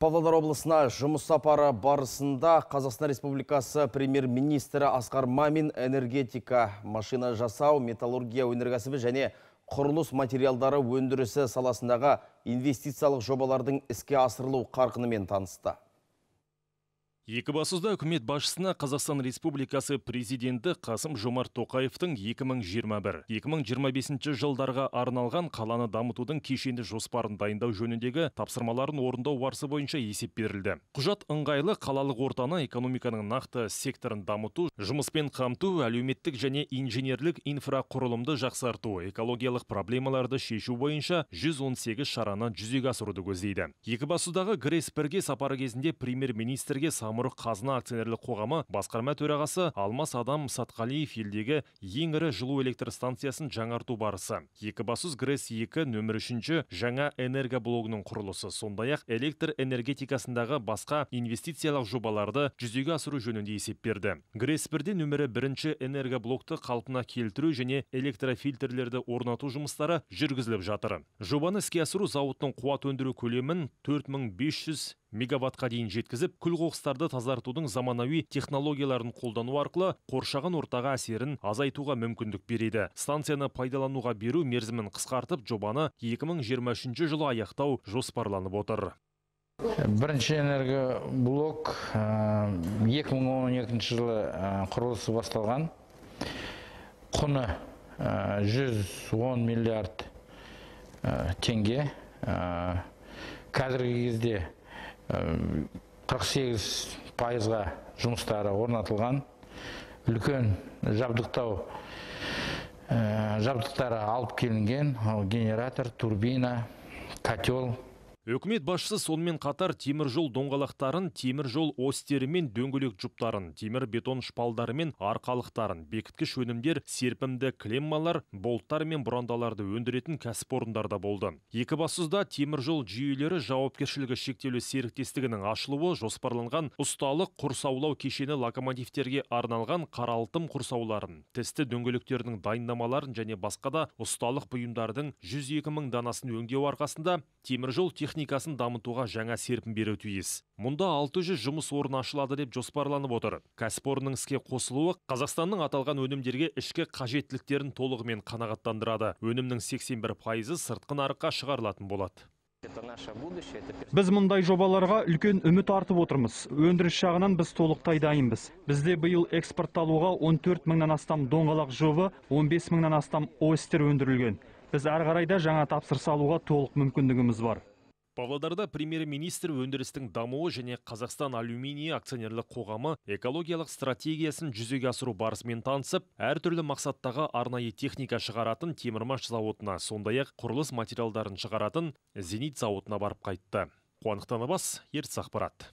Павлодар облысына жұмыс сапары барысында Қазақстан Республикасы премьер-министрі Асқар Мамин энергетика, машина жасау, металлургия өнеркәсібі және құрылыс материалдары өндірісі саласындағы инвестициялық жобалардың іске асырылу қарқынымен танысты. Екібастұзда үкімет басшысына Қазақстан Республикасы президенті Қасым Жомарт Тоқаевтың 2021-2025 жылдарға арналған қаланы дамытудың кешенді жоспарын дайындау жөніндегі тапсырмаларын орындау барысы бойынша есеп берілді. Құжат ыңғайлы қалалық ортаны экономиканың нақты секторын дамыту, жұмыспен қамту, әлеуметтік және инженерлік инфрақұрылымды жақсарту, экологиялық проблемаларды шешу бойынша 118 шараны жүзеге асыруды көздейді. Екібастұздағы Грейс бірге сапары кезінде премьер-министрге самы самұрық қазына акционерлік қоғамы басқарма төрағасы алмас адам сатқалиев елдегі ең ірі жылу электр станциясын жаңарту барысы екібастұз грэс екі нөмір үшінші жаңа энергоблогының құрылысы сондай ақ электр энергетикасындағы басқа инвестициялық жобаларды жүзеге асыру жөнінде есеп берді грэс бірде нөмірі бірінші энергоблокты қалпына келтіру және электрофильтрлерді орнату жұмыстары жүргізіліп жатыр жобаны іске асыру зауыттың қуат өндіру көлемін 4500 Мегаватқа дейін жеткізіп күл қоқыстарды тазартудың заманауи технологияларын қолдану арқылы қоршаған ортаға әсерін азайтуға мүмкіндік береді станцияны пайдалануға беру мерзімін қысқартып жобаны 2023 жылы аяқтау жоспарланып отыр бірінші энергоблок 2012 э, жылы э, құрылысы басталған құны 110 э, миллиард теңге қазіргі кезде 48 пайызға жұмыстары орнатылған үлкен жабдықтау жабдықтары алып келінген генератор турбина котел Үкімет басшысы сонымен қатар темір жол доңғалақтарын, темір жол остері мен дөңгелек жұптарын, темір бетон шпалдары мен арқалықтарын, бекіткіш өнімдер, серпімді клеммалар, болттар мен бұрандаларды өндіретін кәсіпорындарда болды. Екі Екібастұзда темір жол жүйелері жауапкершілігі шектеулі серіктестігінің ашылуы жоспарланған ұсталық құрсаулау кешені локомотивтерге арналған қаралтым құрсауларын, тісті дөңгелектердің дайындамаларын және басқа да ұсталық бұйымдардың 102 данасын өңдеу арқасында темір жол техник техникасын дамытуға жаңа серпін беру тиіс мұнда 600 жұмыс орны ашылады деп жоспарланып отыр кәсіпорынның іске қосылуы қазақстанның аталған өнімдерге ішкі қажеттіліктерін толығымен қанағаттандырады өнімнің 81 пайызы сыртқы нарыққа шығарылатын болады Біз мұндай жобаларға үлкен үміт артып отырмыз. Өндіріс жағынан біз толықтай дайынбыз. Бізде биыл экспортталуға 14 мыңнан астам доңғалақ жобы, 15 мыңнан астам остер өндірілген. Біз әрі да жаңа тапсырыс алуға толық мүмкіндігіміз бар павлодарда премьер министр өндірістің дамуы және қазақстан алюминий акционерлік қоғамы экологиялық стратегиясын жүзеге асыру барысымен танысып әртүрлі мақсаттағы арнайы техника шығаратын темірмаш зауытына сондай ақ құрылыс материалдарын шығаратын зенит зауытына барып қайтты қуаныш таныбас ертіс ақпарат